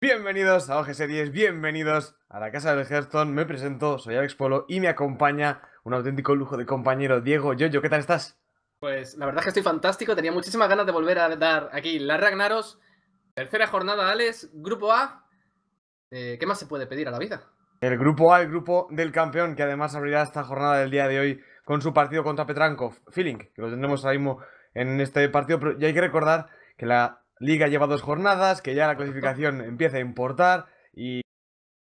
Bienvenidos a ogs Series. bienvenidos a la casa del Hearthstone. Me presento, soy Alex Polo y me acompaña un auténtico lujo de compañero, Diego yo ¿Qué tal estás? Pues la verdad es que estoy fantástico. Tenía muchísimas ganas de volver a dar aquí la Ragnaros. Tercera jornada, Alex, Grupo A. Eh, ¿Qué más se puede pedir a la vida? El Grupo A, el grupo del campeón, que además abrirá esta jornada del día de hoy con su partido contra Petrankov. Feeling, que lo tendremos ahí mismo en este partido, pero ya hay que recordar que la Liga lleva dos jornadas, que ya la clasificación empieza a importar y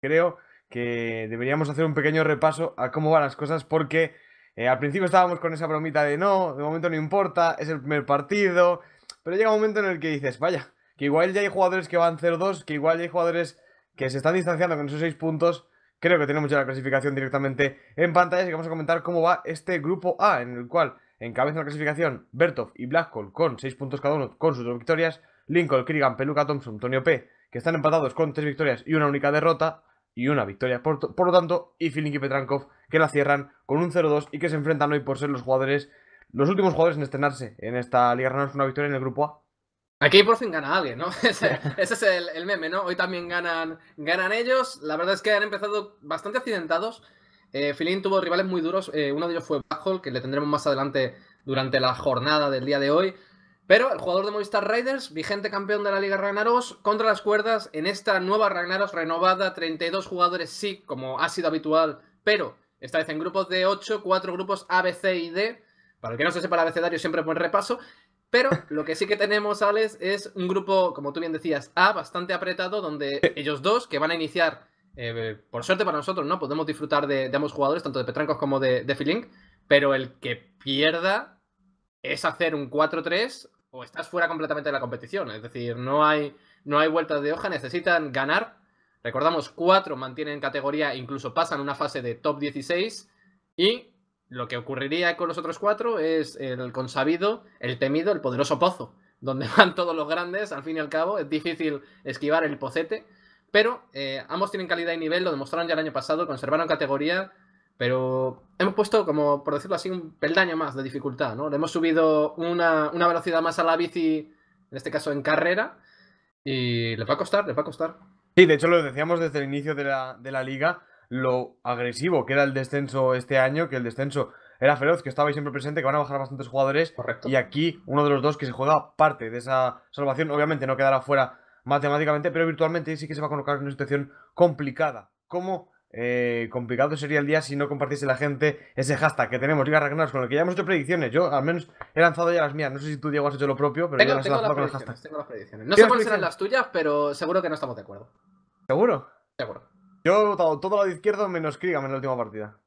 creo que deberíamos hacer un pequeño repaso a cómo van las cosas porque eh, al principio estábamos con esa bromita de no, de momento no importa, es el primer partido, pero llega un momento en el que dices, vaya, que igual ya hay jugadores que van 0-2, que igual ya hay jugadores que se están distanciando con esos 6 puntos. Creo que tenemos ya la clasificación directamente en pantalla, así que vamos a comentar cómo va este grupo A, en el cual encabezan la clasificación Bertov y Cole con 6 puntos cada uno, con sus dos victorias. Lincoln, Krigan, Peluca, Thompson, Tonio P, que están empatados con tres victorias y una única derrota, y una victoria por, lo tanto, y Filin y Petrankov, que la cierran con un 0-2 y que se enfrentan hoy por ser los jugadores, los últimos jugadores en estrenarse en esta Liga es una victoria en el grupo A. Aquí por fin gana alguien, ¿no? Ese, es el, meme, ¿no? Hoy también ganan, ganan ellos. La verdad es que han empezado bastante accidentados. Eh, tuvo rivales muy duros. Eh, uno de ellos fue Bajol, que le tendremos más adelante durante la jornada del día de hoy. Pero el jugador de Movistar Raiders, vigente campeón de la Liga Ragnaros, contra las cuerdas en esta nueva Ragnaros renovada, 32 jugadores sí, como ha sido habitual, pero esta vez en grupos de 8, 4 grupos A, B, C y D. Para el que no se sepa el abecedario siempre es buen repaso. Pero lo que sí que tenemos, Alex, es un grupo, como tú bien decías, A, bastante apretado, donde ellos dos, que van a iniciar, eh, por suerte para nosotros, ¿no? Podemos disfrutar de, ambos jugadores, tanto de Petrancos como de, de pero el que pierda es hacer un 4-3 o estás fuera completamente de la competición. Es decir, no hay, no hay vueltas de hoja, necesitan ganar. Recordamos, cuatro mantienen categoría, incluso pasan una fase de top 16. Y lo que ocurriría con los otros cuatro es el consabido, el temido, el poderoso pozo, donde van todos los grandes, al fin y al cabo. Es difícil esquivar el pocete. Pero eh, ambos tienen calidad y nivel, lo demostraron ya el año pasado, conservaron categoría pero hemos puesto, como por decirlo así, un peldaño más de dificultad, ¿no? Le hemos subido una, velocidad más a la bici, en este caso en carrera, y le va a costar, le va a costar. Sí, de hecho lo decíamos desde el inicio de la, de la liga, lo agresivo que era el descenso este año, que el descenso era feroz, que estaba siempre presente, que van a bajar bastantes jugadores. Y aquí uno de los dos que se juega parte de esa salvación, obviamente no quedará fuera matemáticamente, pero virtualmente sí que se va a colocar en una situación complicada. ¿Cómo eh, complicado sería el día si no compartiese la gente ese hashtag que tenemos, Liga con el que ya hemos hecho predicciones. Yo al menos he lanzado ya las mías. No sé si tú, Diego, has hecho lo propio, pero tengo, las con predicciones. No sé cuáles serán las tuyas, pero seguro que no estamos de acuerdo. ¿Seguro? Seguro. Yo he votado todo lo de izquierdo menos Kriga en la última partida.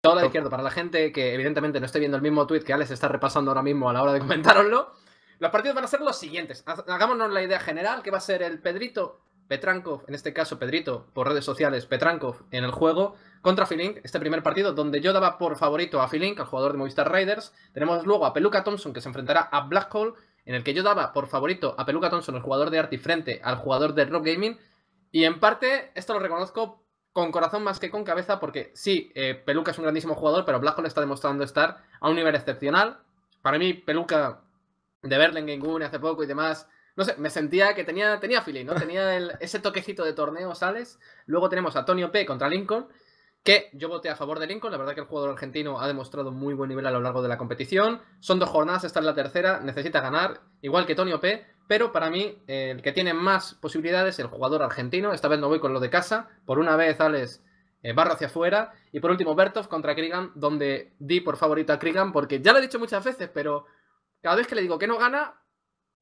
Todo lo de izquierdo, para la gente que evidentemente no esté viendo el mismo tweet que Alex está repasando ahora mismo a la hora de comentároslo. Los partidos van a ser los siguientes. Hagámonos la idea general, que va a ser el Pedrito Petrankov, en este caso Pedrito, por redes sociales, Petrankov en el juego, contra Filink, este primer partido donde yo daba por favorito a Filink, al jugador de Movistar Riders. Tenemos luego a Peluca Thompson que se enfrentará a Black Hole, en el que yo daba por favorito a Peluca Thompson, el jugador de Artifrente, frente al jugador de Rock Gaming. Y en parte, esto lo reconozco con corazón más que con cabeza, porque sí, eh, Peluca es un grandísimo jugador, pero Black está demostrando estar a un nivel excepcional. Para mí, Peluca de ninguna hace poco y demás, no sé, me sentía que tenía, tenía feeling, ¿no? Tenía ese toquecito de torneo, ¿sales? Luego tenemos a Tonio P contra Lincoln, que yo voté a favor de Lincoln. La verdad que el jugador argentino ha demostrado muy buen nivel a lo largo de la competición. Son dos jornadas, esta es la tercera, necesita ganar, igual que Tonio P. Pero para mí, el que tiene más posibilidades, es el jugador argentino. Esta vez no voy con lo de casa. Por una vez, Alex eh, Barro hacia afuera. Y por último, Bertov contra Krigan, donde di por favorito a Krigan, porque ya lo he dicho muchas veces, pero cada vez que le digo que no gana,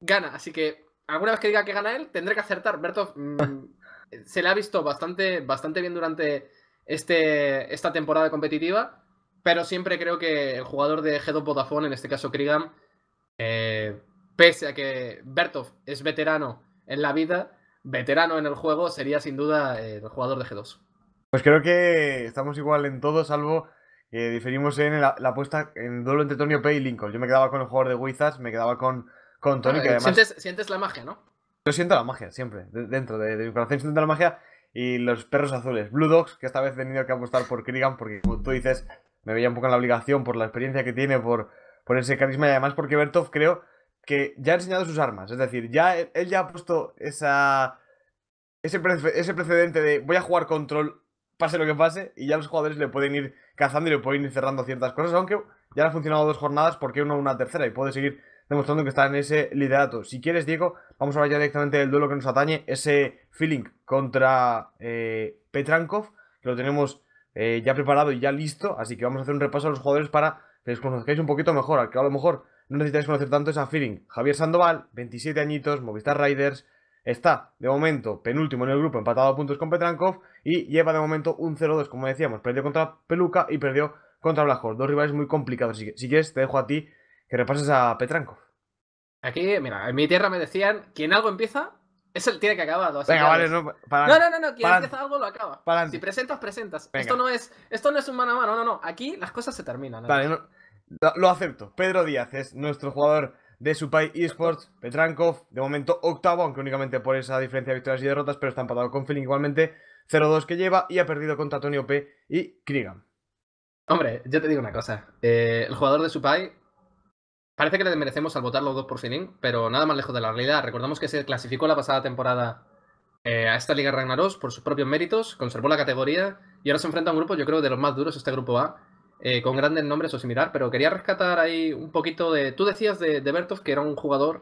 gana. Así que alguna vez que diga que gana él, tendré que acertar. Bertov mm, se le ha visto bastante, bastante bien durante este, esta temporada competitiva, pero siempre creo que el jugador de G2 Vodafone, en este caso Krigan, eh, pese a que Bertov es veterano en la vida, veterano en el juego, sería sin duda eh, el jugador de G2. Pues creo que estamos igual en todo, salvo que diferimos en la, apuesta en duelo entre Tony Pay y Lincoln. Yo me quedaba con el jugador de Wizards, me quedaba con con Tony, ah, además. Sientes, la magia, ¿no? Yo siento la magia, siempre. dentro de, mi corazón siento la magia. Y los perros azules. Blue Dogs, que esta vez he tenido que apostar por Krigan, porque como tú dices, me veía un poco en la obligación por la experiencia que tiene, por, por ese carisma y además porque Bertov creo que ya ha enseñado sus armas. Es decir, ya él ya ha puesto esa. Ese, precedente de voy a jugar control, pase lo que pase, y ya los jugadores le pueden ir cazando y le pueden ir cerrando ciertas cosas, aunque ya le han funcionado dos jornadas, porque uno una tercera? Y puede seguir demostrando que está en ese liderato. Si quieres, Diego, vamos a hablar ya directamente del duelo que nos atañe, ese feeling contra eh, Petrankov, que lo tenemos eh, ya preparado y ya listo, así que vamos a hacer un repaso a los jugadores para que les conozcáis un poquito mejor, al que a lo mejor no necesitáis conocer tanto esa feeling. Javier Sandoval, 27 añitos, Movistar Riders, está de momento penúltimo en el grupo, empatado a puntos con Petrankov y lleva de momento un 0-2, como decíamos, perdió contra Peluca y perdió contra Blajor, dos rivales muy complicados, si quieres te dejo a ti que repases a Petrankov. Aquí, mira, en mi tierra me decían, quien algo empieza, es el tiene que acabar. Venga, vale, no, no, no, no, quien empieza algo lo acaba. si presentas, presentas. Esto no es esto no es un mano a mano, no, no, Aquí las cosas se terminan. Vale, ¿eh? lo acepto. Pedro Díaz es nuestro jugador de Supai Esports, Petrankov, de momento octavo, aunque únicamente por esa diferencia de victorias y derrotas, pero está empatado con Feeling igualmente, 0-2 que lleva y ha perdido contra Tony P y Krigan. Hombre, yo te digo una cosa, eh, el jugador de Supai Parece que le merecemos al votar los dos por Filín ¿eh? pero nada más lejos de la realidad. Recordamos que se clasificó la pasada temporada eh, a esta Liga Ragnaros por sus propios méritos, conservó la categoría y ahora se enfrenta a un grupo, yo creo, de los más duros, este grupo A, eh, con grandes nombres o similar, pero quería rescatar ahí un poquito de... Tú decías de, Bertov que era un jugador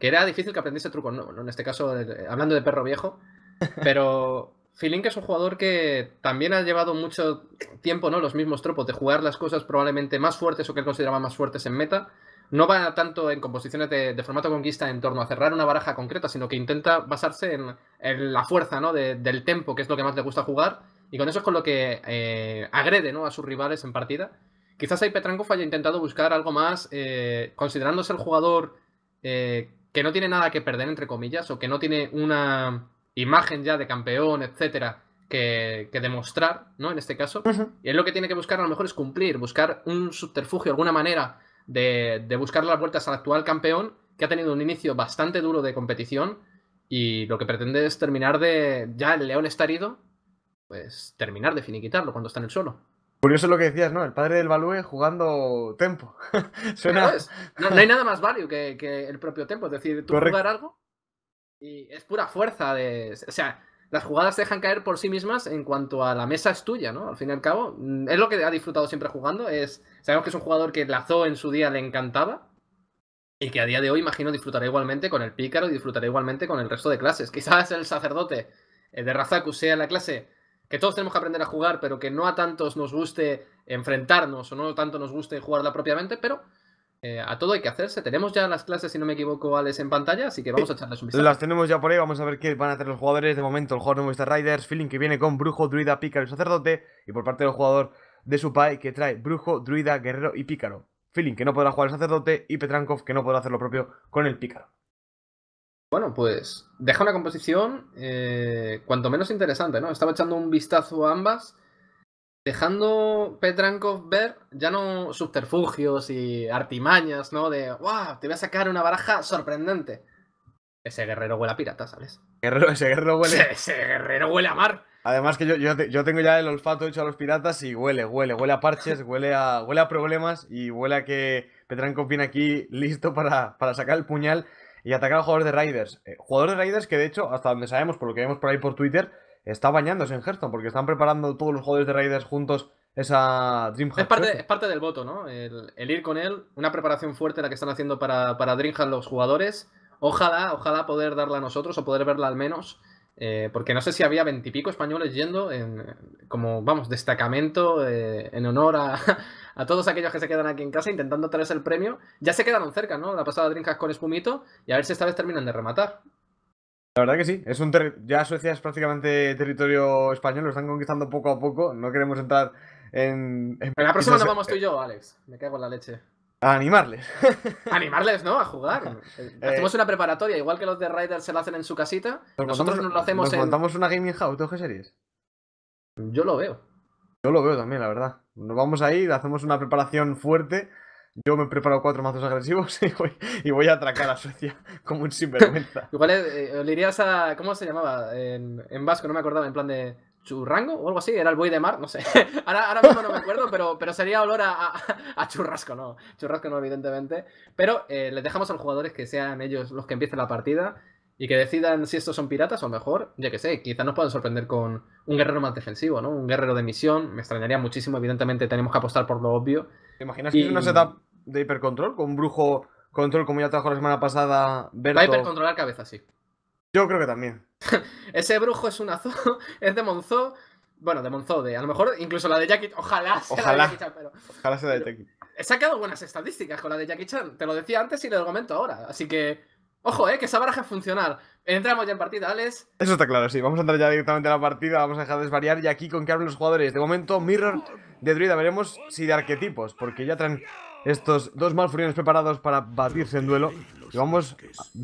que era difícil que aprendiese trucos, no, en este caso, hablando de perro viejo, pero que es un jugador que también ha llevado mucho tiempo, ¿no? Los mismos tropos de jugar las cosas probablemente más fuertes o que él consideraba más fuertes en meta no va tanto en composiciones de, formato conquista en torno a cerrar una baraja concreta, sino que intenta basarse en, la fuerza ¿no? del tempo, que es lo que más le gusta jugar, y con eso es con lo que eh, agrede ¿no? a sus rivales en partida. Quizás ahí Petrankov haya intentado buscar algo más, eh, considerándose el jugador eh, que no tiene nada que perder, entre comillas, o que no tiene una imagen ya de campeón, etcétera, que, que, demostrar, ¿no? En este caso. Y es lo que tiene que buscar, a lo mejor es cumplir, buscar un subterfugio, alguna manera de, buscar las vueltas al actual campeón, que ha tenido un inicio bastante duro de competición y lo que pretende es terminar de, ya el león está herido, pues terminar de finiquitarlo cuando está en el suelo. Curioso lo que decías, ¿no? El padre del Balúe jugando tempo. No, hay nada más valio que, que, el propio tempo. Es decir, tú jugar algo y es pura fuerza de. O sea, las jugadas se dejan caer por sí mismas en cuanto a la mesa es tuya, ¿no? Al fin y al cabo, mm, es lo que ha disfrutado siempre jugando. Es, sabemos que es un jugador que Lazo en su día le encantaba y que a día de hoy, imagino, disfrutará igualmente con el pícaro y disfrutará igualmente con el resto de clases. Quizás el sacerdote eh, de Razaku sea la clase que todos tenemos que aprender a jugar, pero que no a tantos nos guste enfrentarnos o no tanto nos guste jugarla propiamente, pero eh, a todo hay que hacerse. Tenemos ya las clases, si no me equivoco, Alex, en pantalla, así que vamos a echarles un vistazo. Las tenemos ya por ahí, vamos a ver qué van a hacer los jugadores. De momento, el jugador de Riders, Feeling que viene con Brujo, Druida, Pícaro y Sacerdote. Y por parte del jugador de su pai que trae Brujo, Druida, Guerrero y Pícaro. Feeling que no podrá jugar el Sacerdote y Petrankov que no podrá hacer lo propio con el Pícaro. Bueno, pues deja una composición eh, cuanto menos interesante, ¿no? Estaba echando un vistazo a ambas. Dejando Petrankov ver ya no subterfugios y artimañas, ¿no? De, wow, te voy a sacar una baraja sorprendente. Ese guerrero huele a pirata, ¿sabes? ese guerrero huele. Ese, guerrero huele a mar. Además que yo, tengo ya el olfato hecho a los piratas y huele, huele, huele a parches, huele a, huele problemas y huele a que Petrankov viene aquí listo para, sacar el puñal y atacar a jugadores de Riders eh, jugadores de Raiders que de hecho, hasta donde sabemos, por lo que vemos por ahí por Twitter, está bañándose en Hearthstone porque están preparando todos los jugadores de Raiders juntos esa DreamHack. Es parte, parte del voto, ¿no? El, ir con él, una preparación fuerte la que están haciendo para, para DreamHack los jugadores. Ojalá, ojalá poder darla a nosotros o poder verla al menos. Eh, porque no sé si había veintipico españoles yendo en, como, vamos, destacamento eh, en honor a, todos aquellos que se quedan aquí en casa intentando traerse el premio. Ya se quedaron cerca, ¿no? La pasada DreamHack con Espumito y a ver si esta vez terminan de rematar. La verdad que sí, es un ya Suecia es prácticamente territorio español, lo están conquistando poco a poco, no queremos entrar en... en... la próxima nos vamos tú y eh, yo, Alex, me cago en la leche. A animarles. animarles, ¿no? A jugar. Eh, eh, hacemos una preparatoria, igual que los de Riders se la hacen en su casita, nosotros nos lo hacemos en... una gaming house, qué series? Yo lo veo. Yo lo veo también, la verdad. Nos vamos ahí, hacemos una preparación fuerte yo me he preparado cuatro mazos agresivos y voy, a atracar a Suecia como un sinvergüenza. Igual eh, eh, le irías a. ¿Cómo se llamaba? En, vasco, no me acordaba, en plan de. ¿Churrango o algo así? ¿Era el buey de mar? No sé. Ahora, mismo no me acuerdo, pero, pero sería olor a, churrasco, ¿no? Churrasco no, evidentemente. Pero eh, les dejamos a los jugadores que sean ellos los que empiecen la partida y que decidan si estos son piratas o mejor, ya que sé, quizás nos puedan sorprender con un guerrero más defensivo, ¿no? Un guerrero de misión, me extrañaría muchísimo, evidentemente tenemos que apostar por lo obvio. ¿Te imaginas que es una setup de hipercontrol? ¿Con un brujo control como ya trabajó la semana pasada? Berto? Va a hipercontrolar cabeza, sí. Yo creo que también. Ese brujo es un azo es de Monzo Bueno, de Monzo de a lo mejor incluso la de Jackie. Ojalá sea la de Jackie Chan, pero. Ojalá sea la de Jackie. He sacado buenas estadísticas con la de Jackie Chan. Te lo decía antes y lo argumento ahora. Así que. Ojo, eh, que esa baraja funcionar. Entramos ya en partida, Alex. Eso está claro, sí. Vamos a entrar ya directamente a la partida. Vamos a dejar de desvariar. Y aquí con qué hablan los jugadores. De momento, Mirror de Druida. Veremos si de arquetipos. Porque ya traen estos dos Malfuriones preparados para batirse en duelo. Y vamos,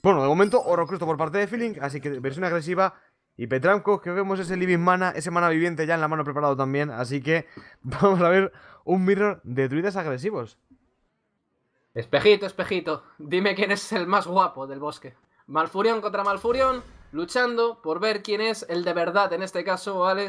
bueno, de momento oro por parte de Feeling, así que versión agresiva. Y Petramco, que vemos ese Living Mana, ese Mana Viviente ya en la mano preparado también. Así que vamos a ver un mirror de druidas agresivos. Espejito, espejito, dime quién es el más guapo del bosque. Malfurión contra Malfurión, luchando por ver quién es el de verdad en este caso, ¿vale?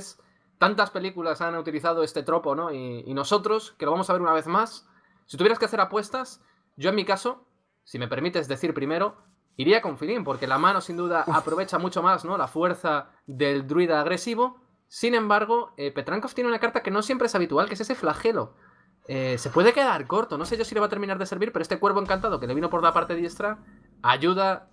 Tantas películas han utilizado este tropo, ¿no? Y, y nosotros, que lo vamos a ver una vez más, si tuvieras que hacer apuestas, yo en mi caso, si me permites decir primero, iría con Filín, porque la mano sin duda aprovecha mucho más ¿no? la fuerza del druida agresivo. Sin embargo, eh, Petrankov tiene una carta que no siempre es habitual, que es ese flagelo. Eh, se puede quedar corto, no sé yo si le va a terminar de servir, pero este cuervo encantado que le vino por la parte diestra ayuda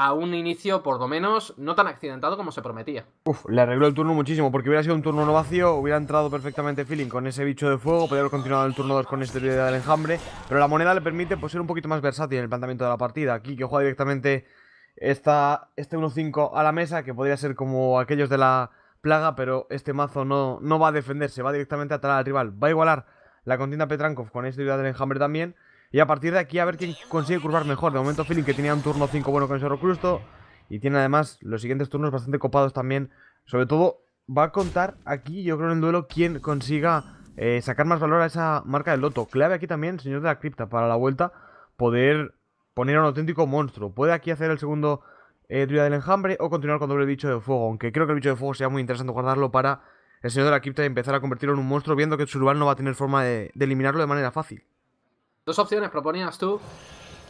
a un inicio, por lo menos, no tan accidentado como se prometía. Uf, le arregló el turno muchísimo, porque hubiera sido un turno no vacío, hubiera entrado perfectamente Feeling con ese bicho de fuego, podría haber continuado el turno 2 con este video del enjambre, pero la moneda le permite pues, ser un poquito más versátil en el planteamiento de la partida. Aquí que juega directamente este 1-5 a la mesa, que podría ser como aquellos de la plaga, pero este mazo no, no va a defenderse, va directamente a atar al rival. Va a igualar la contienda Petrankov con este vida del enjambre también, y a partir de aquí a ver quién consigue curvar mejor. De momento Feeling que tenía un turno 5 bueno con el crusto Y tiene además los siguientes turnos bastante copados también. Sobre todo va a contar aquí, yo creo en el duelo, quien consiga eh, sacar más valor a esa marca del loto. Clave aquí también, señor de la cripta, para la vuelta poder poner a un auténtico monstruo. Puede aquí hacer el segundo eh, del enjambre o continuar con doble bicho de fuego. Aunque creo que el bicho de fuego sea muy interesante guardarlo para el señor de la cripta y empezar a convertirlo en un monstruo, viendo que su rival no va a tener forma de eliminarlo de manera fácil. Dos opciones proponías tú.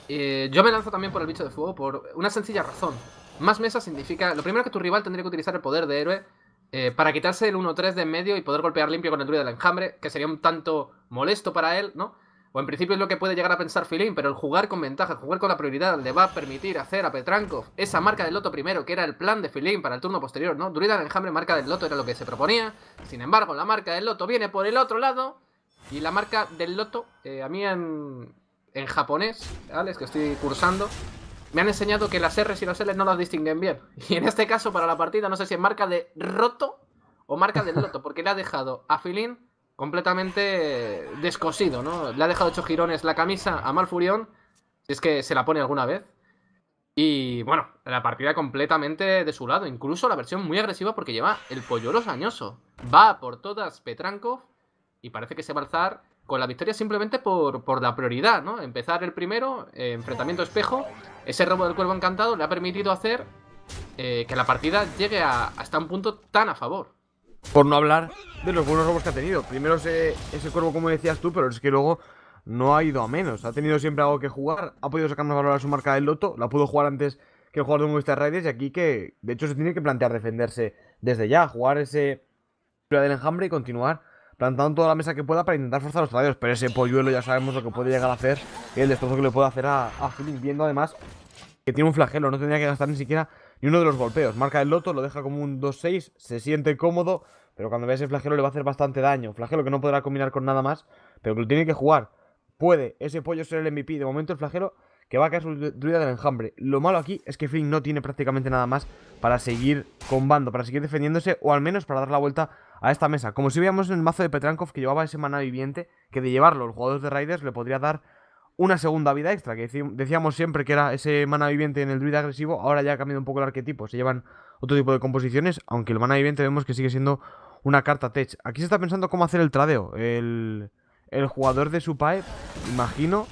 yo me lanzo también por el bicho de fuego por una sencilla razón. Más mesas significa. Lo primero que tu rival tendría que utilizar el poder de héroe eh, para quitarse el 1-3 de en medio y poder golpear limpio con el druida del enjambre, que sería un tanto molesto para él, ¿no? O en principio es lo que puede llegar a pensar Filín, pero el jugar con ventaja, el jugar con la prioridad, le va a permitir hacer a Petrankov esa marca del loto primero, que era el plan de Filín para el turno posterior, ¿no? Druida del enjambre, marca del loto era lo que se proponía. Sin embargo, la marca del loto viene por el otro lado y la marca del loto, eh, a mí en, japonés, ¿vale? que estoy cursando. Me han enseñado que las R y las L no las distinguen bien. Y en este caso, para la partida, no sé si es marca de roto o marca del loto, porque le ha dejado a Filín completamente descosido, ¿no? Le ha dejado hecho girones la camisa a Malfurión, si es que se la pone alguna vez. Y bueno, la partida completamente de su lado, incluso la versión muy agresiva porque lleva el pollo sañoso. Va por todas Petrankov y parece que se va a alzar con la victoria simplemente por, la prioridad, ¿no? Empezar el primero, eh, enfrentamiento espejo. Ese robo del cuervo encantado le ha permitido hacer eh, que la partida llegue hasta un punto tan a favor. Por no hablar de los buenos robos que ha tenido. Primero ese, cuervo, como decías tú, pero es que luego no ha ido a menos. Ha tenido siempre algo que jugar. Ha podido sacarnos más valor a su marca del loto. La pudo jugar antes que el jugador de Movistar Raiders. Y aquí que, de hecho, se tiene que plantear defenderse desde ya. Jugar ese del enjambre y continuar plantando toda la mesa que pueda para intentar forzar los traidores. Pero ese polluelo ya sabemos lo que puede llegar a hacer y el destrozo que le puede hacer a, a viendo además que tiene un flagelo, no tendría que gastar ni siquiera ni uno de los golpeos. Marca el loto, lo deja como un 2-6, se siente cómodo, pero cuando vea ese flagelo le va a hacer bastante daño. Flagelo que no podrá combinar con nada más, pero que lo tiene que jugar. Puede ese pollo ser el MVP. De momento el flagelo que va a caer su druida del enjambre. Lo malo aquí es que Flynn no tiene prácticamente nada más para seguir combando, para seguir defendiéndose o al menos para dar la vuelta a esta mesa. Como si veíamos en el mazo de Petrankov que llevaba ese mana viviente, que de llevarlo los jugadores de Raiders le podría dar una segunda vida extra, que decíamos siempre que era ese mana viviente en el druida agresivo, ahora ya ha cambiado un poco el arquetipo, se llevan otro tipo de composiciones, aunque el mana viviente vemos que sigue siendo una carta tech. Aquí se está pensando cómo hacer el tradeo, el, jugador de su pae imagino...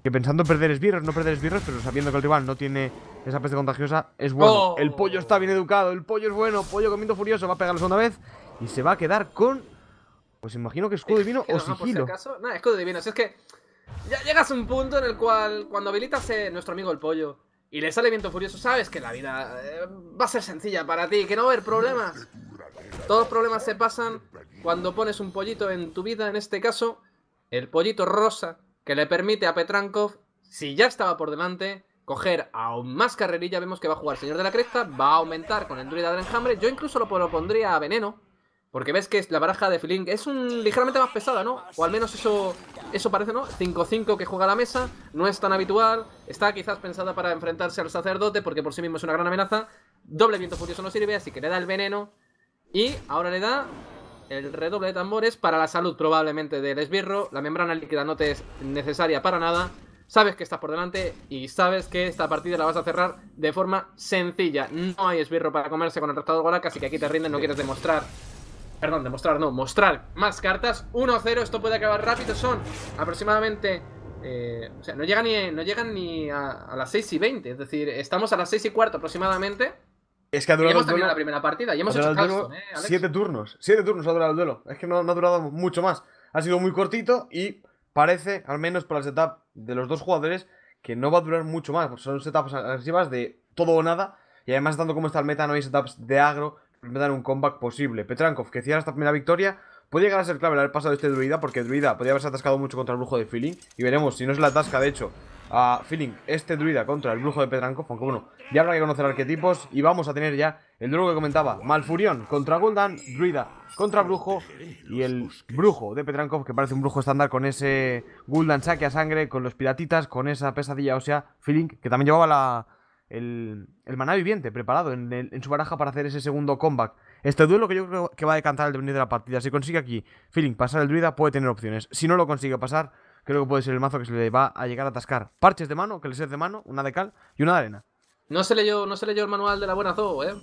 Que pensando perder esbirros, no perder esbirros, pero sabiendo que el rival no tiene esa peste contagiosa, es bueno. Oh. El pollo está bien educado, el pollo es bueno, pollo comiendo furioso, va a pegar la segunda vez y se va a quedar con... Pues imagino que escudo divino o sigilo. Si no, escudo divino. Si es que ya llegas a un punto en el cual cuando habilitas a eh, nuestro amigo el pollo y le sale viento furioso, sabes que la vida eh, va a ser sencilla para ti, que no va a haber problemas. Todos los problemas se pasan cuando pones un pollito en tu vida, en este caso, el pollito rosa, que le permite a Petrankov, si ya estaba por delante, coger aún más carrerilla. Vemos que va a jugar Señor de la Cresta, va a aumentar con el Druida del Enjambre. Yo incluso lo pondría a Veneno, porque ves que la baraja de Flink es un ligeramente más pesada, ¿no? O al menos eso, eso parece, ¿no? 5-5 que juega la mesa, no es tan habitual, está quizás pensada para enfrentarse al sacerdote porque por sí mismo es una gran amenaza. Doble viento furioso no sirve, así que le da el veneno. Y ahora le da el redoble de tambores para la salud probablemente del esbirro. La membrana líquida no te es necesaria para nada. Sabes que estás por delante y sabes que esta partida la vas a cerrar de forma sencilla. No hay esbirro para comerse con el restado de Golak, así que aquí te rinden, no quieres demostrar Perdón, demostrar, no, mostrar más cartas 1-0, esto puede acabar rápido Son aproximadamente eh, O sea, no llegan ni, no llegan ni a, las 6 y 20 Es decir, estamos a las 6 y cuarto aproximadamente Es que ha durado y hemos la primera partida Y hemos hecho 7 eh, turnos 7 turnos ha durado el duelo Es que no, ha durado mucho más Ha sido muy cortito y parece, al menos Por el setup de los dos jugadores Que no va a durar mucho más Son setups agresivas de todo o nada y además, tanto como está el meta, no hay setups de agro me dar un comeback posible. Petrankov, que cierra esta primera victoria, puede llegar a ser clave el haber pasado este druida, porque druida podría haberse atascado mucho contra el brujo de Feeling. Y veremos si no es la atasca, de hecho, a Feeling, este druida contra el brujo de Petrankov. Aunque bueno, ya habrá que conocer arquetipos y vamos a tener ya el druido que comentaba. Malfurión contra Gul'dan druida contra brujo y el brujo de Petrankov, que parece un brujo estándar con ese Guldan saque a sangre, con los piratitas, con esa pesadilla O sea, Feeling, que también llevaba la el, maná viviente preparado en, su baraja para hacer ese segundo comeback. Este duelo que yo creo que va a decantar el devenir de la partida. Si consigue aquí Feeling pasar el druida, puede tener opciones. Si no lo consigue pasar, creo que puede ser el mazo que se le va a llegar a atascar. Parches de mano, que le de mano, una de cal y una de arena. No se leyó, no se leyó el manual de la buena zoo, ¿eh?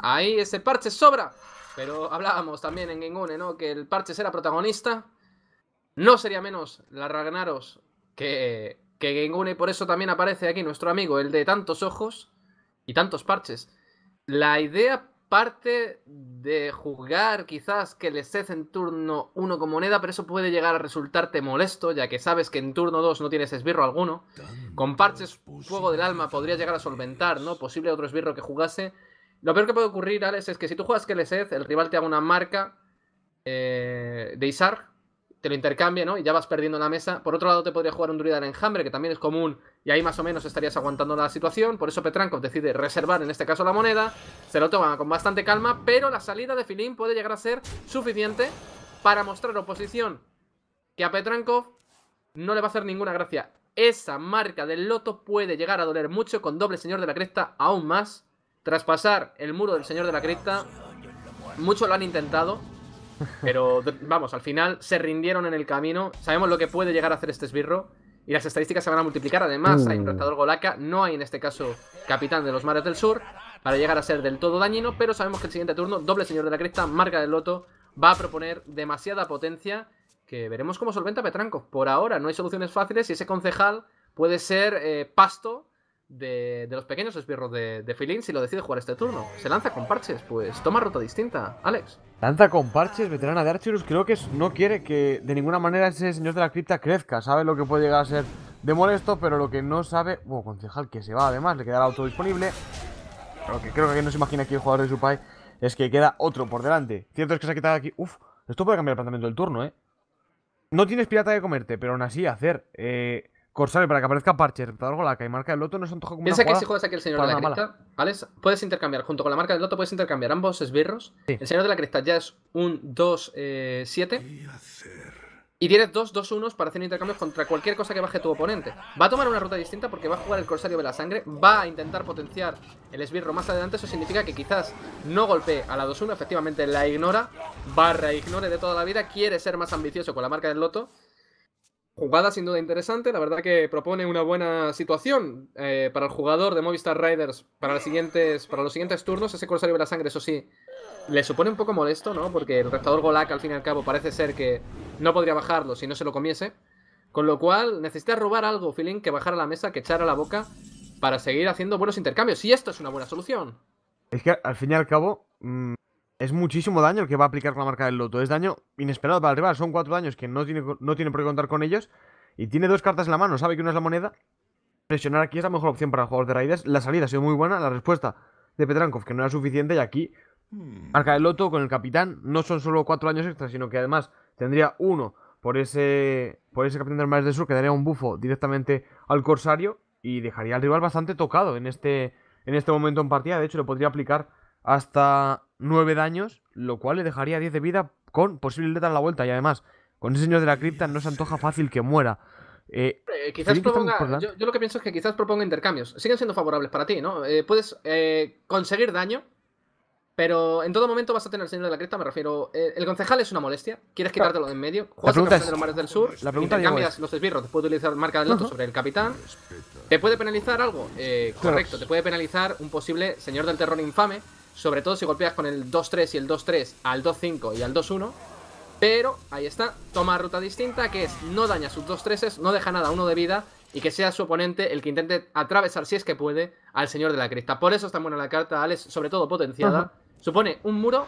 Ahí ese parche sobra. Pero hablábamos también en Gengune, ¿no? Que el parche será protagonista. No sería menos la Ragnaros que que Gengune, por eso también aparece aquí nuestro amigo, el de tantos ojos y tantos parches. La idea parte de jugar quizás que le en turno 1 con moneda, pero eso puede llegar a resultarte molesto, ya que sabes que en turno 2 no tienes esbirro alguno. Con parches, fuego del alma podría llegar a solventar, ¿no? Posible otro esbirro que jugase. Lo peor que puede ocurrir, Alex, es que si tú juegas Keleseth, el rival te haga una marca eh, de Isar te lo intercambia, ¿no? Y ya vas perdiendo la mesa. Por otro lado, te podría jugar un druida en enjambre, que también es común, y ahí más o menos estarías aguantando la situación. Por eso Petrankov decide reservar, en este caso, la moneda. Se lo toma con bastante calma, pero la salida de Filín puede llegar a ser suficiente para mostrar oposición que a Petrankov no le va a hacer ninguna gracia. Esa marca del loto puede llegar a doler mucho con doble señor de la cresta aún más. Tras pasar el muro del señor de la cripta, muchos lo han intentado pero vamos, al final se rindieron en el camino. Sabemos lo que puede llegar a hacer este esbirro. Y las estadísticas se van a multiplicar. Además, hay un mm. retador Golaka. No hay en este caso capitán de los mares del sur. Para llegar a ser del todo dañino. Pero sabemos que el siguiente turno, doble señor de la cresta, marca del loto. Va a proponer demasiada potencia. Que veremos cómo solventa Petranco. Por ahora no hay soluciones fáciles. Y ese concejal puede ser eh, pasto de, los pequeños esbirros de, de si lo decide jugar este turno. Se lanza con parches, pues toma ruta distinta, Alex. Lanza con parches, veterana de Archirus. Creo que no quiere que de ninguna manera ese señor de la cripta crezca. Sabe lo que puede llegar a ser de molesto, pero lo que no sabe... Bueno, concejal que se va además, le queda el auto disponible. Lo que creo que no se imagina aquí el jugador de Supai es que queda otro por delante. Cierto es que se ha quitado aquí... Uf, esto puede cambiar el planteamiento del turno, ¿eh? No tienes pirata que comerte, pero aún así hacer... Eh, Corsario, para que aparezca Parcher, que y marca del Loto no un antoja como Piensa una que si juegas aquí el Señor de la Cresta, ¿vale? Puedes intercambiar, junto con la marca del Loto, puedes intercambiar ambos esbirros. El Señor de la Cresta ya es un 2-7. Eh, y tienes 2 2 1 para hacer intercambios contra cualquier cosa que baje tu oponente. Va a tomar una ruta distinta porque va a jugar el Corsario de la Sangre, va a intentar potenciar el esbirro más adelante, eso significa que quizás no golpee a la 2-1, efectivamente la ignora, barra ignore de toda la vida, quiere ser más ambicioso con la marca del loto jugada sin duda interesante, la verdad que propone una buena situación eh, para el jugador de Movistar Riders para, los siguientes turnos. Ese Corsario de la Sangre, eso sí, le supone un poco molesto, ¿no? Porque el restador Golak, al fin y al cabo, parece ser que no podría bajarlo si no se lo comiese. Con lo cual, necesita robar algo, Feeling, que bajar a la mesa, que echar a la boca para seguir haciendo buenos intercambios. Y esto es una buena solución. Es que, al fin y al cabo, mm, es muchísimo daño el que va a aplicar la marca del Loto. Es daño inesperado para el rival. Son cuatro daños que no tiene, no tiene por qué contar con ellos. Y tiene dos cartas en la mano. Sabe que una es la moneda. Presionar aquí es la mejor opción para el jugador de Raiders. La salida ha sido muy buena. La respuesta de Petrankov que no era suficiente. Y aquí, hmm. marca del Loto con el capitán. No son solo cuatro años extra, sino que además tendría uno por ese, por ese capitán del mar del Sur que daría un bufo directamente al Corsario y dejaría al rival bastante tocado en este, en este momento en partida. De hecho, lo podría aplicar hasta 9 daños, lo cual le dejaría 10 de vida con posible de dar la vuelta. Y además, con ese señor de la cripta no se antoja fácil que muera. Eh, eh, quizás proponga, yo, lo que pienso es que quizás proponga intercambios. Siguen siendo favorables para ti, ¿no? Eh, puedes conseguir daño, pero en todo momento vas a tener el señor de la cripta, me refiero. el concejal es una molestia, quieres quitártelo de en medio. Juegas la pregunta de los mares del sur, la los esbirros, te puede utilizar marca del loto sobre el capitán. ¿Te puede penalizar algo? correcto, te puede penalizar un posible señor del terror infame sobre todo si golpeas con el 2-3 y el 2-3 al 2-5 y al 2-1. Pero ahí está, toma ruta distinta que es no daña sus 2-3, no deja nada a uno de vida y que sea su oponente el que intente atravesar, si es que puede, al Señor de la Cresta. Por eso está buena la carta, Alex, sobre todo potenciada. Supone un muro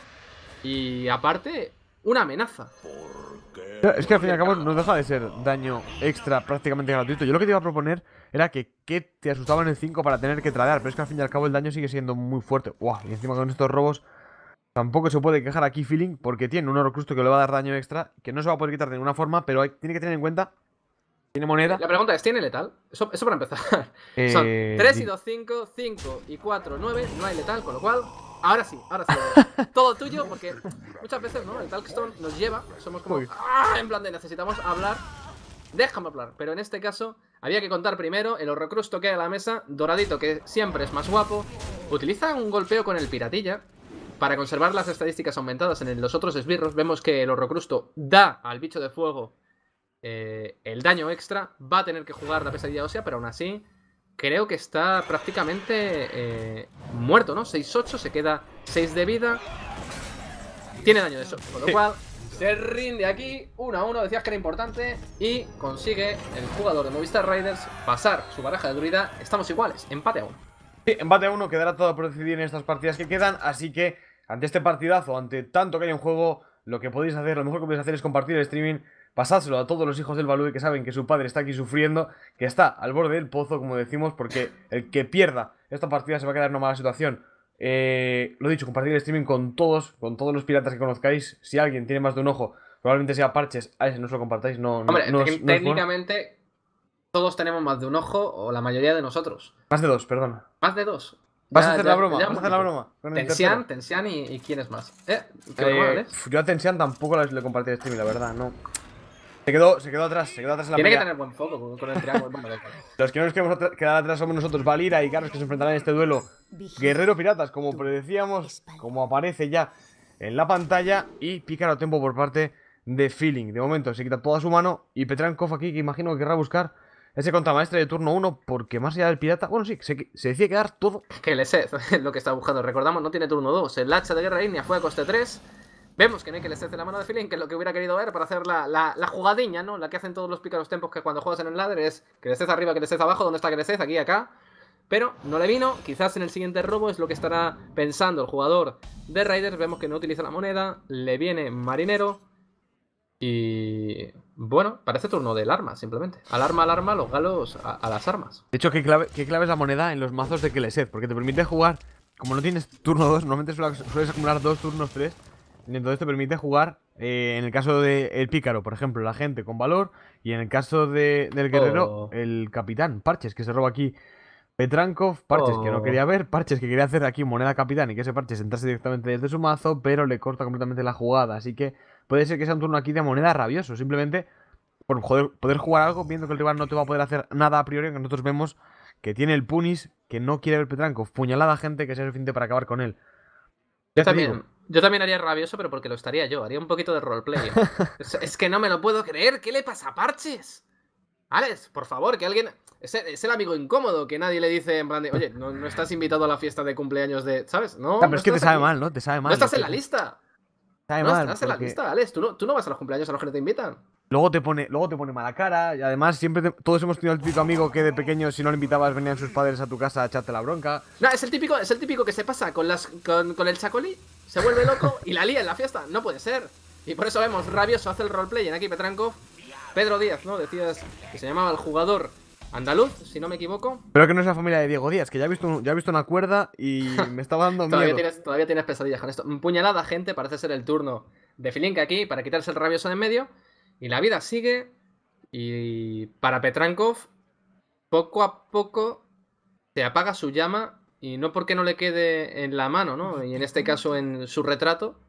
y aparte una amenaza. Por es que al fin y al cabo no deja de ser daño extra prácticamente gratuito. Yo lo que te iba a proponer era que, ¿Qué te asustaban el 5 para tener que tradear, pero es que al fin y al cabo el daño sigue siendo muy fuerte. Y encima con estos robos tampoco se puede quejar aquí Feeling porque tiene un oro crusto que le va a dar daño extra, que no se va a poder quitar de ninguna forma, pero tiene que tener en cuenta... Tiene moneda. La pregunta es, ¿tiene letal? Eso, para empezar. Son 3 eh, y 2, 5, 5 y 4, 9, no hay letal, con lo cual Ahora sí, ahora sí. Todo tuyo, porque muchas veces, ¿no? El Talkstone nos lleva, somos como. ¡Ah! En plan de necesitamos hablar. Déjame hablar. Pero en este caso, había que contar primero el horrocrusto que a la mesa. Doradito, que siempre es más guapo. Utiliza un golpeo con el piratilla. Para conservar las estadísticas aumentadas en los otros esbirros, vemos que el horrocrusto da al bicho de fuego eh, el daño extra. Va a tener que jugar la pesadilla ósea, pero aún así creo que está prácticamente eh, muerto, ¿no? 6-8, se queda 6 de vida. Tiene daño de eso. Con lo cual, se rinde aquí, 1 a 1, decías que era importante. Y consigue el jugador de Movistar Riders pasar su baraja de druida. Estamos iguales, empate a 1. Sí, empate a 1, quedará todo por decidir en estas partidas que quedan. Así que, ante este partidazo, ante tanto que hay en juego, lo que podéis hacer, lo mejor que podéis hacer es compartir el streaming pasádselo a todos los hijos del Balú que saben que su padre está aquí sufriendo, que está al borde del pozo, como decimos, porque el que pierda esta partida se va a quedar en una mala situación. Eh, lo lo dicho, compartir el streaming con todos, con todos los piratas que conozcáis. Si alguien tiene más de un ojo, probablemente sea parches, a ese no se lo compartáis. No, Hombre, técnicamente todos tenemos más de un ojo, o la mayoría de nosotros. Más de dos, perdona Más de dos. Vas a hacer la broma, a hacer la broma. Tensian, Tensian y, quién es más. Eh, eh, yo a Tensian tampoco le compartí el streaming, la verdad, no. Se quedó, se quedó atrás, se quedó atrás en la Tiene que tener buen foco con el triángulo. Los que no nos queremos quedar atrás somos nosotros, Valira y Carlos, que se enfrentarán en este duelo. Guerrero Piratas, como predecíamos, como aparece ya en la pantalla. Y Pícaro Tempo por parte de Feeling. De momento se quita toda su mano. Y Petrankov aquí, que imagino que querrá buscar ese contramaestre de turno 1, porque más allá del pirata, bueno, sí, se, se decide quedar todo. Que le sé lo que está buscando, recordamos, no tiene turno 2. El hacha de guerra línea fue a coste 3. Vemos que Nekel le de la mano de Filin, que lo que hubiera querido ver para hacer la, la, ¿no? La que hacen todos los pícaros tempos que cuando juegas en el ladder es que arriba, que abajo, ¿dónde está que Aquí, acá. Pero no le vino, quizás en el siguiente robo es lo que estará pensando el jugador de Raiders. Vemos que no utiliza la moneda, le viene Marinero. Y bueno, parece turno del arma, simplemente. Alarma, alarma, los galos a, las armas. De hecho, ¿qué clave, clave es la moneda en los mazos de Keleset? Porque te permite jugar, como no tienes turno 2, normalmente sueles acumular 2 turnos 3 entonces te permite jugar, eh, en el caso del pícaro, por ejemplo, la gente con valor, y en el caso de, del guerrero, oh. el capitán, Parches, que se roba aquí Petrankov, Parches que no oh. quería ver, Parches que quería hacer aquí moneda capitán y que ese Parches entrase directamente desde su mazo, pero le corta completamente la jugada. Así que puede ser que sea un turno aquí de moneda rabioso, simplemente por poder jugar algo viendo que el rival no te va a poder hacer nada a priori, que nosotros vemos que tiene el Punis, que no quiere ver Petrankov, puñalada gente que sea suficiente para acabar con él. también, yo también haría rabioso, pero porque lo estaría yo. Haría un poquito de roleplay. es, que no me lo puedo creer. ¿Qué le pasa a Parches? Alex, por favor, que alguien... Es el, amigo incómodo que nadie le dice en plan de, oye, no, estás invitado a la fiesta de cumpleaños de... ¿Sabes? No, pero es que te sabe mal, ¿no? Te sabe mal. No estás en la lista. Sabe no estás en la lista, Alex. ¿Tú no, vas a los cumpleaños a los que te invitan. Luego te pone, luego te pone mala cara. Y además, siempre todos hemos tenido el típico amigo que de pequeño, si no le invitabas, venían sus padres a tu casa a echarte la bronca. No, es el típico, es el típico que se pasa con las con, con el chacolí, se vuelve loco y la lía en la fiesta. No puede ser. Y por eso vemos, rabioso hace el roleplay en aquí Petranco, Pedro Díaz, ¿no? Decías que se llamaba el jugador andaluz, si no me equivoco. Pero que no es la familia de Diego Díaz, que ya he visto, ya he visto una cuerda y me estaba dando miedo. todavía, tienes, pesadillas con esto. Puñalada, gente, parece ser el turno de Filinka aquí para quitarse el rabioso de en medio. Y la vida sigue y para Petrankov poco a poco se apaga su llama y no porque no le quede en la mano, ¿no? Y en este caso en su retrato.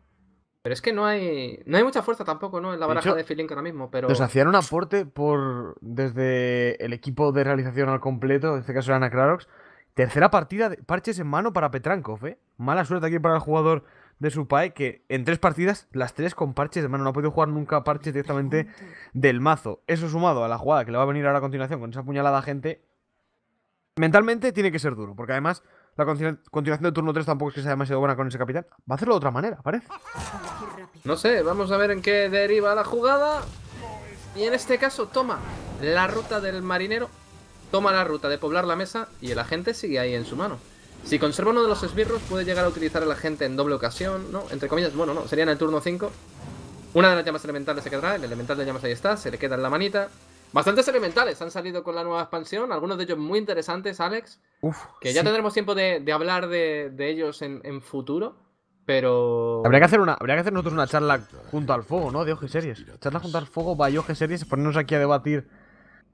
Pero es que no hay no hay mucha fuerza tampoco, ¿no? En la baraja de, feeling ahora mismo, pero... Nos hacían un aporte por desde el equipo de realización al completo, en este caso era Ana Clarox, Tercera partida, de parches en mano para Petrankov, ¿eh? Mala suerte aquí para el jugador de su PAE que en tres partidas, las tres con parches, mano no ha podido jugar nunca parches directamente del mazo. Eso sumado a la jugada que le va a venir ahora a continuación con esa puñalada gente, mentalmente tiene que ser duro, porque además la continuación de turno 3 tampoco es que sea demasiado buena con ese capitán. Va a hacerlo de otra manera, parece. No sé, vamos a ver en qué deriva la jugada. Y en este caso toma la ruta del marinero, toma la ruta de poblar la mesa y el agente sigue ahí en su mano. Si conserva uno de los esbirros, puede llegar a utilizar a la gente en doble ocasión, ¿no? Entre comillas, bueno, no, sería en el turno 5. Una de las llamas elementales se quedará, el elemental de llamas ahí está, se le queda en la manita. Bastantes elementales han salido con la nueva expansión, algunos de ellos muy interesantes, Alex. Uf, que ya tendremos tiempo de, hablar de, ellos en, futuro, pero... Habría que, hacer una, habría que hacer nosotros una charla junto al fuego, ¿no? De y Series. Charla junto al fuego vaya Series, ponernos aquí a debatir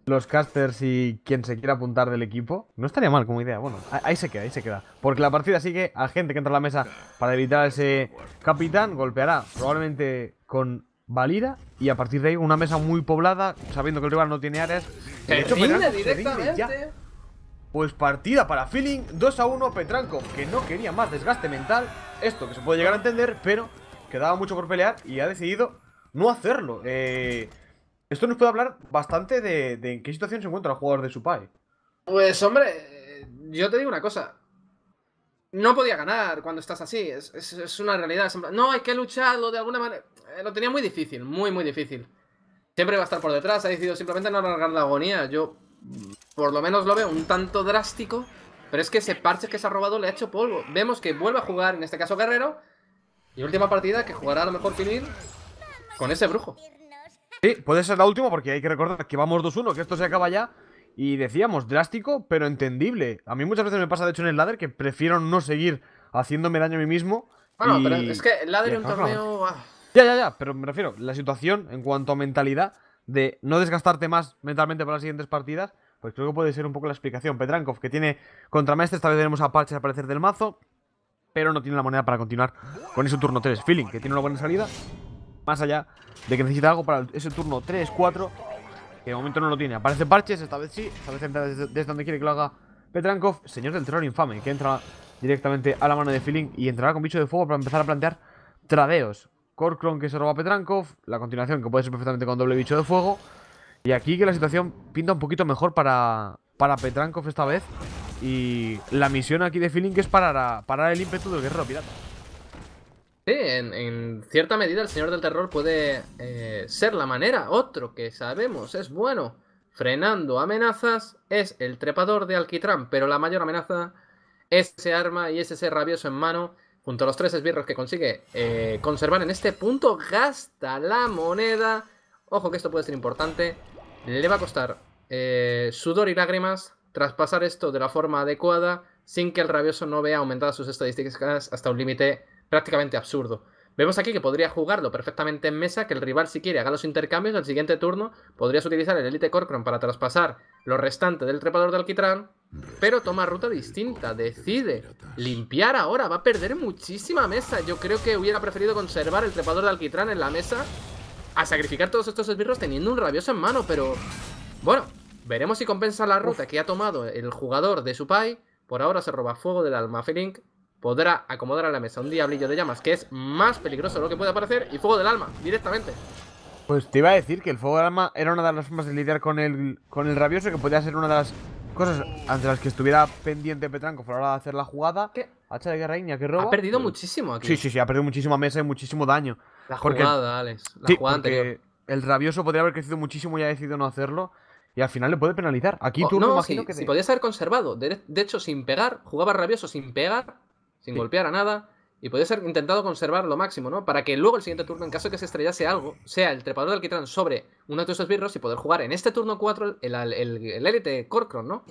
los casters y quien se quiera apuntar del equipo. No estaría mal como idea. Bueno, ahí se queda, ahí se queda. Porque la partida sigue a gente que entra a la mesa para evitar ese capitán. Golpeará probablemente con Valida. Y a partir de ahí una mesa muy poblada, sabiendo que el rival no tiene áreas. De hecho, directamente. pues partida para Feeling, 2 a 1 Petranco, que no quería más desgaste mental. Esto que se puede llegar a entender, pero quedaba mucho por pelear y ha decidido no hacerlo. Eh... Esto nos puede hablar bastante de, en qué situación se encuentra el jugador de Supai. Pues hombre, eh, yo te digo una cosa. No podía ganar cuando estás así, es, una realidad. No, hay que lucharlo de alguna manera. Eh, lo tenía muy difícil, muy, muy difícil. Siempre va a estar por detrás, ha decidido simplemente no alargar la agonía. Yo por lo menos lo veo un tanto drástico, pero es que ese parche que se ha robado le ha hecho polvo. Vemos que vuelve a jugar, en este caso Guerrero, y última partida que jugará a lo mejor Finir con ese brujo. Sí, puede ser la última porque hay que recordar que vamos 2-1, que esto se acaba ya. Y decíamos, drástico, pero entendible. A mí muchas veces me pasa, de hecho, en el ladder que prefiero no seguir haciéndome daño a mí mismo. Bueno, pero es que el ladder un torneo... Ah. Ya, ya, ya, pero me refiero, la situación en cuanto a mentalidad de no desgastarte más mentalmente para las siguientes partidas, pues creo que puede ser un poco la explicación. Petrankov, que tiene contramaestre, esta vez tenemos a Parches aparecer del mazo, pero no tiene la moneda para continuar con ese turno 3. Feeling, que tiene una buena salida, más allá de que necesita algo para ese turno 3, 4, que de momento no lo tiene. Aparece Parches, esta vez sí, esta vez entra desde, donde quiere que lo haga Petrankov, señor del terror infame, que entra directamente a la mano de Feeling y entrará con bicho de fuego para empezar a plantear tradeos. Corcron que se roba a Petrankov, la continuación que puede ser perfectamente con doble bicho de fuego. Y aquí que la situación pinta un poquito mejor para, para Petrankov esta vez. Y la misión aquí de Feeling que es parar, parar el ímpetu del guerrero pirata. Sí, en, cierta medida el Señor del Terror puede eh, ser la manera, otro que sabemos es bueno, frenando amenazas, es el trepador de Alquitrán, pero la mayor amenaza es ese arma y es ese rabioso en mano, junto a los tres esbirros que consigue eh, conservar en este punto, gasta la moneda, ojo que esto puede ser importante, le va a costar eh, sudor y lágrimas traspasar esto de la forma adecuada sin que el rabioso no vea aumentadas sus estadísticas hasta un límite prácticamente absurdo. Vemos aquí que podría jugarlo perfectamente en mesa, que el rival si quiere haga los intercambios, el siguiente turno podrías utilizar el Elite Corcoran para traspasar lo restante del trepador de alquitrán, pero toma ruta distinta, decide limpiar ahora, va a perder muchísima mesa. Yo creo que hubiera preferido conservar el trepador de alquitrán en la mesa a sacrificar todos estos esbirros teniendo un rabioso en mano, pero bueno, veremos si compensa la ruta que ha tomado el jugador de su pai. Por ahora se roba fuego del alma podrá acomodar a la mesa un diablillo de llamas que es más peligroso lo que puede aparecer y fuego del alma directamente. Pues te iba a decir que el fuego del alma era una de las formas de lidiar con el, con el rabioso, que podía ser una de las cosas ante las que estuviera pendiente Petranco por hora de hacer la jugada. ¿Qué? Hacha de que roba. Ha perdido muchísimo aquí. Sí, sí, sí, ha perdido muchísima mesa y muchísimo daño. La jugada, Alex. La jugada anterior. El rabioso podría haber crecido muchísimo y ha decidido no hacerlo. Y al final le puede penalizar. Aquí oh, tú no, imagino si, que. podías haber conservado. de, hecho, sin pegar, jugaba rabioso sin pegar sin golpear a nada. Y puede ser intentado conservar lo máximo, ¿no? Para que luego el siguiente turno, en caso de que se estrellase algo, sea el trepador del alquitrán sobre uno de tus birros y poder jugar en este turno 4 el, élite Corcron, ¿no?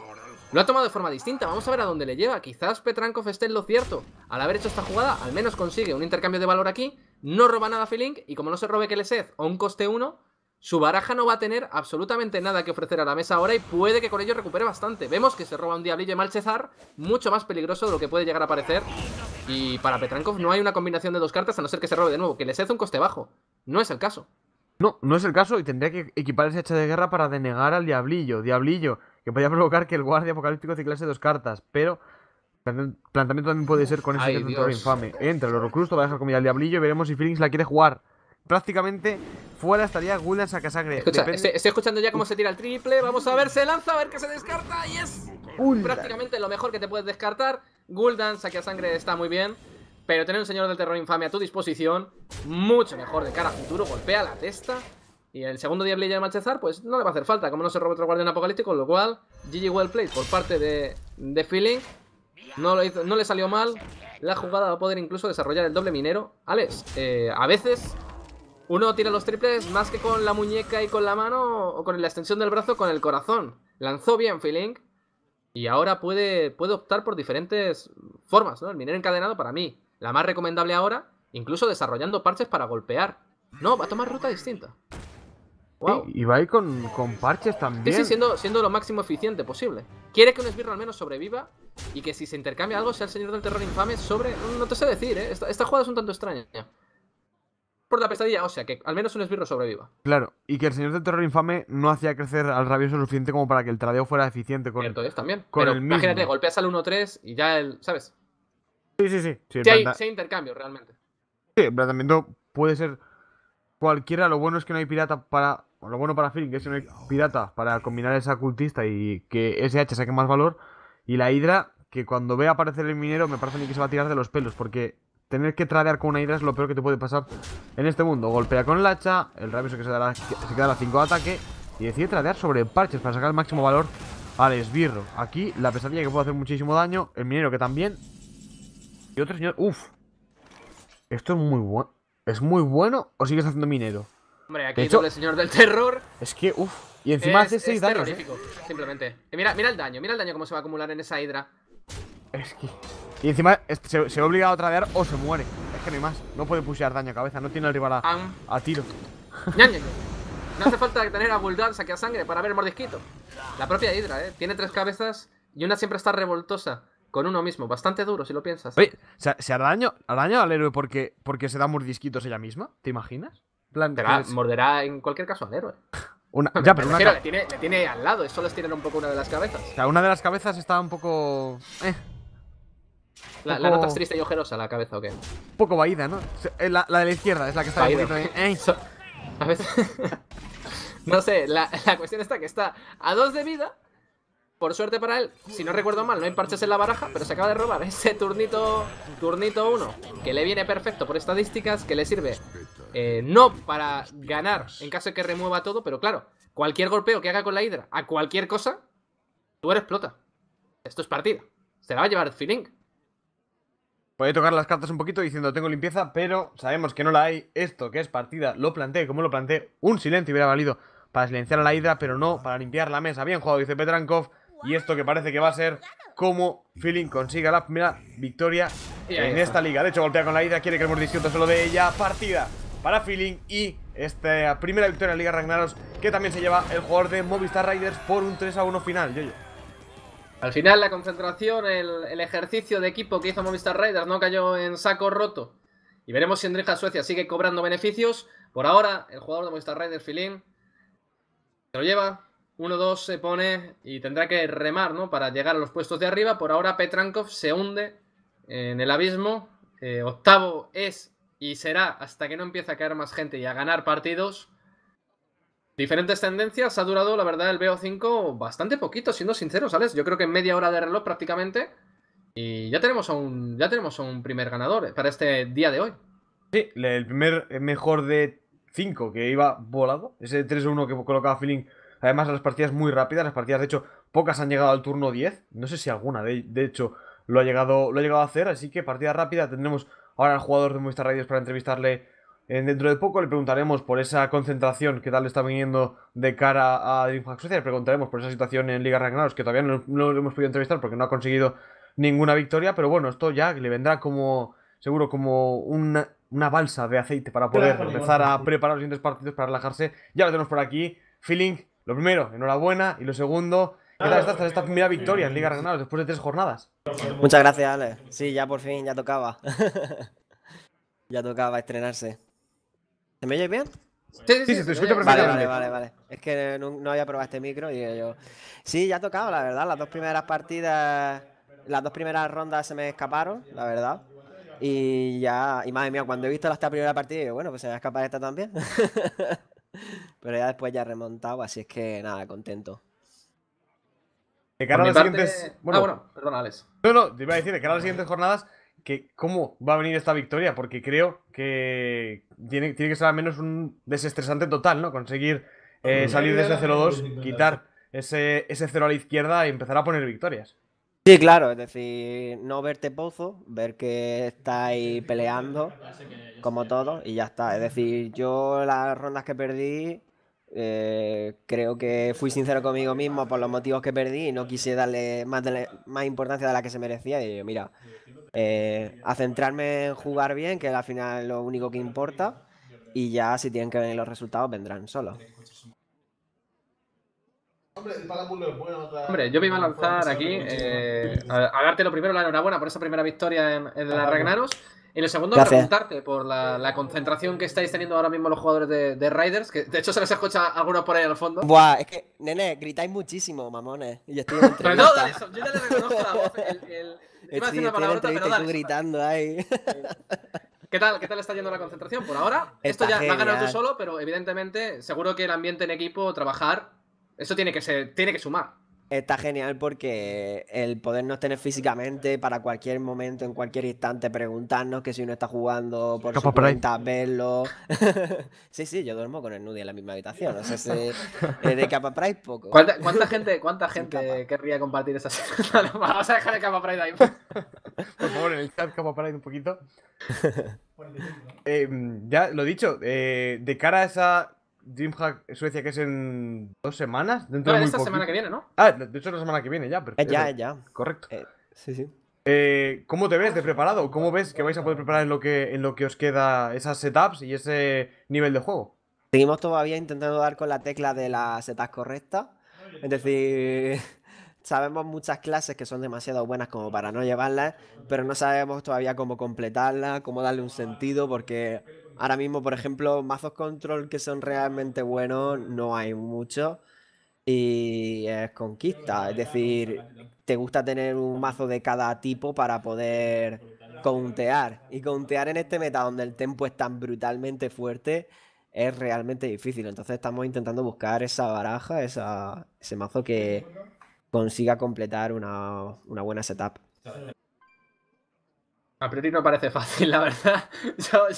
Lo ha tomado de forma distinta, vamos a ver a dónde le lleva. Quizás Petrankov esté en lo cierto. Al haber hecho esta jugada, al menos consigue un intercambio de valor aquí, no roba nada a y como no se robe que le sed o un coste 1, su baraja no va a tener absolutamente nada que ofrecer a la mesa ahora y puede que con ello recupere bastante. Vemos que se roba un diablillo de Malchezar, mucho más peligroso de lo que puede llegar a parecer. Y para Petrankov no hay una combinación de dos cartas a no ser que se robe de nuevo, que les hace un coste bajo. No es el caso. No, no es el caso y tendría que equipar ese hacha de guerra para denegar al diablillo. Diablillo, que podría provocar que el guardia apocalíptico ciclase dos cartas, pero... Planteamiento también puede ser con ese que infame. Entra el crusto va a dejar comida al diablillo y veremos si Phoenix la quiere jugar prácticamente fuera estaría Gul'dan saca sangre estoy, escuchando ya cómo se tira el triple. Vamos a ver, se lanza, a ver qué se descarta. Y es prácticamente lo mejor que te puedes descartar. Guldan, saca sangre está muy bien. Pero tener un señor del terror infame a tu disposición, mucho mejor de cara a futuro. Golpea la testa. Y el segundo Diablillo de Machezar, pues no le va a hacer falta. Como no se roba otro guardián apocalíptico, lo cual, GG well played por parte de, de Feeling. No, no le salió mal. La jugada va a poder incluso desarrollar el doble minero. Alex, eh, a veces uno tira los triples más que con la muñeca y con la mano o con la extensión del brazo, con el corazón. Lanzó bien Feeling y ahora puede, puede optar por diferentes formas, ¿no? El minero encadenado para mí, la más recomendable ahora, incluso desarrollando parches para golpear. No, va a tomar ruta distinta. y va a ir con, parches también. Sí, siendo, siendo lo máximo eficiente posible. Quiere que un esbirro al menos sobreviva y que si se intercambia algo sea el señor del terror infame sobre... No te sé decir, ¿eh? Esta, esta jugada un tanto extrañas por la pesadilla, o sea que al menos un esbirro sobreviva. Claro, y que el señor del terror infame no hacía crecer al rabioso suficiente como para que el tradeo fuera eficiente con Cierto también. Pero imagínate, golpeas al 1-3 y ya el. ¿Sabes? Sí, sí, sí. Sí, si hay, intercambio realmente. Sí, el planteamiento puede ser cualquiera. Lo bueno es que no hay pirata para. Lo bueno para que es que no hay pirata para combinar esa cultista y que ese SH saque más valor. Y la Hidra, que cuando ve aparecer el minero, me parece ni que se va a tirar de los pelos, porque tener que tradear con una hidra es lo peor que te puede pasar en este mundo. Golpea con el hacha, el rabio se queda a 5 de ataque y decide tradear sobre parches para sacar el máximo valor al esbirro. Aquí la pesadilla que puede hacer muchísimo daño, el minero que también. Y otro señor... Uf. Esto es muy bueno. ¿Es muy bueno o sigues haciendo minero? Hombre, aquí está el señor del terror. Es que, uff. Y encima hace 6 daños. ¿eh? Simplemente. mira, mira el daño, mira el daño cómo se va a acumular en esa hidra. Es que... Y encima se, se obliga obligado a tradear o se muere. Es que no más. No puede pushear daño a cabeza. No tiene el rival a, tiro. No hace falta tener a que a sangre para ver el mordisquito. La propia Hydra, ¿eh? Tiene tres cabezas y una siempre está revoltosa con uno mismo. Bastante duro, si lo piensas. Oye, ¿se, se hará, daño, daño, al héroe porque, porque se da mordisquitos ella misma? ¿Te imaginas? Morderá en cualquier caso al héroe. Una, ya, pero una... le, tiene, le tiene al lado, es solo tiene un poco una de las cabezas. O sea, una de las cabezas está un poco... Eh. La, nota es triste y ojerosa la cabeza o qué? poco vaída, ¿no? Eh, la, de la izquierda es la que está viendo a veces... no sé, la, cuestión está que está a dos de vida. Por suerte para él, si no recuerdo mal, no hay parches en la baraja, pero se acaba de robar ese turnito turnito uno, que le viene perfecto por estadísticas, que le sirve eh, no para ganar en caso de que remueva todo, pero claro, cualquier golpeo que haga con la hidra a cualquier cosa, tú eres explota. Esto es partida. Se la va a llevar Feeling. Puede tocar las cartas un poquito diciendo tengo limpieza, pero sabemos que no la hay. Esto que es partida, lo planteé como lo planteé. Un silencio hubiera valido para silenciar a la ida pero no para limpiar la mesa. Bien jugado, dice Petrankov. Y esto que parece que va a ser como Feeling consiga la primera victoria en esta liga. De hecho, golpea con la ida quiere que el discutido solo de ella. Partida para Feeling y esta primera victoria en la Liga Ragnaros que también se lleva el jugador de Movistar Riders por un 3 a 1 final. yo. Al final la concentración, el, ejercicio de equipo que hizo Movistar Raiders no cayó en saco roto. Y veremos si Andrija Suecia sigue cobrando beneficios. Por ahora, el jugador de Movistar Raiders, Filín, se lo lleva. 1-2 se pone y tendrá que remar ¿no? para llegar a los puestos de arriba. Por ahora Petrankov se hunde en el abismo. Eh, octavo es y será hasta que no empiece a caer más gente y a ganar partidos. Diferentes tendencias. Ha durado, la verdad, el BO5 bastante poquito, siendo sincero, ¿sabes? Yo creo que media hora de reloj prácticamente. Y ya tenemos a un, ya tenemos un primer ganador para este día de hoy. Sí, el primer mejor de 5 que iba volado. Ese 3-1 que colocaba Feeling. Además, las partidas muy rápidas. Las partidas, de hecho, pocas han llegado al turno 10. No sé si alguna, de, hecho, lo ha, llegado, lo ha llegado a hacer. Así que partida rápida. Tendremos ahora al jugador de Movistar Radios para entrevistarle eh, dentro de poco le preguntaremos por esa concentración que tal le está viniendo de cara a DreamHack Suecia. Le preguntaremos por esa situación en Liga Ragnaros, que todavía no, lo hemos podido entrevistar porque no ha conseguido ninguna victoria. Pero bueno, esto ya le vendrá como, seguro, como una, balsa de aceite para poder empezar a preparar los siguientes partidos para relajarse. Ya lo tenemos por aquí. Feeling, lo primero, enhorabuena. Y lo segundo, ¿Qué tal estás tras esta primera victoria en Liga Ragnaros después de tres jornadas? Muchas gracias, Ale. Sí, ya por fin, ya tocaba. ya tocaba estrenarse. ¿Se me oye bien? Sí, sí, se te escucha perfectamente. Vale, vale, vale, Es que no, había probado este micro y yo. Sí, ya ha tocado, la verdad. Las dos primeras partidas, las dos primeras rondas se me escaparon, la verdad. Y ya, y madre mía, cuando he visto la primera partida, digo, bueno, pues se me ha escapado esta también. Pero ya después ya he remontado, así es que nada, contento. De cara las siguientes. Bueno, ah, bueno, perdona, Alex. No, no, te iba a decir, de cara las siguientes jornadas, cómo va a venir esta victoria, porque creo que tiene, tiene que ser al menos un desestresante total, ¿no? Conseguir eh, salir de ese 0-2, quitar ese, ese 0 a la izquierda y empezar a poner victorias. Sí, claro, es decir, no verte pozo, ver que estáis peleando como todo. y ya está. Es decir, yo las rondas que perdí eh, creo que fui sincero conmigo mismo por los motivos que perdí y no quise darle más, más importancia de la que se merecía. Y yo, mira, eh, a centrarme en jugar bien, que al final es lo único que importa, y ya si tienen que venir los resultados, vendrán solos. Hombre, yo me iba a lanzar aquí eh, a, darte lo primero la enhorabuena por esa primera victoria en la Ragnaros. En el segundo, preguntarte por la, concentración que estáis teniendo ahora mismo los jugadores de, Riders, que de hecho se les escucha algunos por ahí al fondo. Buah, es que, nene, gritáis muchísimo, mamones. Y yo estoy no, yo ya le reconozco la voz. El, gritando ahí. ¿Qué tal, ¿Qué tal está yendo la concentración por ahora? Esto ya genial. va a tú solo, pero evidentemente seguro que el ambiente en equipo, trabajar, eso tiene que, ser, tiene que sumar. Está genial porque el podernos tener físicamente para cualquier momento, en cualquier instante, preguntarnos que si uno está jugando por su cuenta, verlo. sí, sí, yo duermo con el Nudi en la misma habitación. No sé de Capa pride poco. ¿Cuánta, gente, cuánta gente querría compartir esas Vamos a dejar el Capa Pride ahí. por favor, en el chat Capa Pride un poquito. Eh, ya lo dicho, eh, de cara a esa Dreamhack Suecia, que es en dos semanas. Dentro no, de esta semana que viene, ¿no? Ah, de hecho, la semana que viene ya. Eh, ya, eh, ya. Correcto. Eh, sí, sí. ¿Cómo te ves de preparado? ¿Cómo ves que vais a poder preparar lo que, en lo que os queda esas setups y ese nivel de juego? Seguimos todavía intentando dar con la tecla de las setups correctas. Es decir, sabemos muchas clases que son demasiado buenas como para no llevarlas, pero no sabemos todavía cómo completarlas, cómo darle un sentido, porque Ahora mismo, por ejemplo, mazos control que son realmente buenos no hay mucho Y es conquista, es decir, te gusta tener un mazo de cada tipo para poder contear. Y contear en este meta donde el tempo es tan brutalmente fuerte es realmente difícil. Entonces estamos intentando buscar esa baraja, ese mazo que consiga completar una, una buena setup. A priori no parece fácil, la verdad.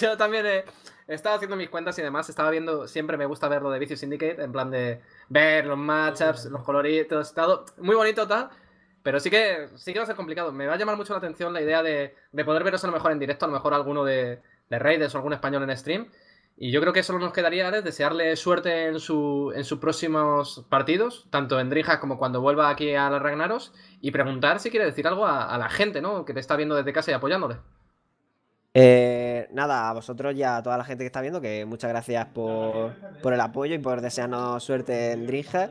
Yo, también he, estado haciendo mis cuentas y demás. Estaba viendo, siempre me gusta ver lo de Vicious Syndicate, en plan de ver los matchups, los coloritos, todo. Muy bonito, tal. Pero sí que, sí que va a ser complicado. Me va a llamar mucho la atención la idea de, poder ver a lo mejor en directo, a lo mejor alguno de, de Raiders o algún español en stream. Y yo creo que solo nos quedaría desearle suerte en, su, en sus próximos partidos, tanto en Drijas como cuando vuelva aquí a la Ragnaros, y preguntar si quiere decir algo a, la gente, ¿no? Que te está viendo desde casa y apoyándole. Eh, nada, a vosotros y a toda la gente que está viendo, que muchas gracias por, el apoyo y por desearnos suerte en Drijas.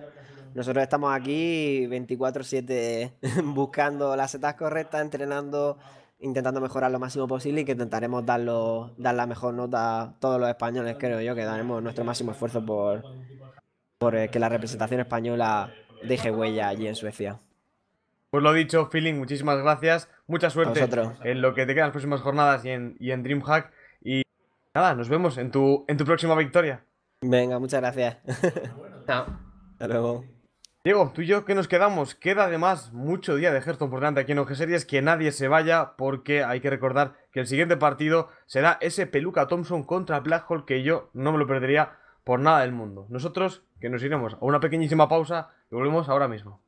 Nosotros estamos aquí 24-7 buscando las setas correctas, entrenando intentando mejorar lo máximo posible y que intentaremos darlo, dar la mejor nota a todos los españoles, creo yo, que daremos nuestro máximo esfuerzo por, por eh, que la representación española deje huella allí en Suecia. Pues lo dicho, Feeling, muchísimas gracias. Mucha suerte en lo que te quedan las próximas jornadas y en, y en Dreamhack. Y nada, nos vemos en tu, en tu próxima victoria. Venga, muchas gracias. Chao. Hasta luego. Diego, tú y yo, ¿qué nos quedamos? Queda además mucho día de Hearthstone por delante aquí en OG Series, que nadie se vaya porque hay que recordar que el siguiente partido será ese Peluca Thompson contra Black Hole que yo no me lo perdería por nada del mundo. Nosotros que nos iremos a una pequeñísima pausa y volvemos ahora mismo.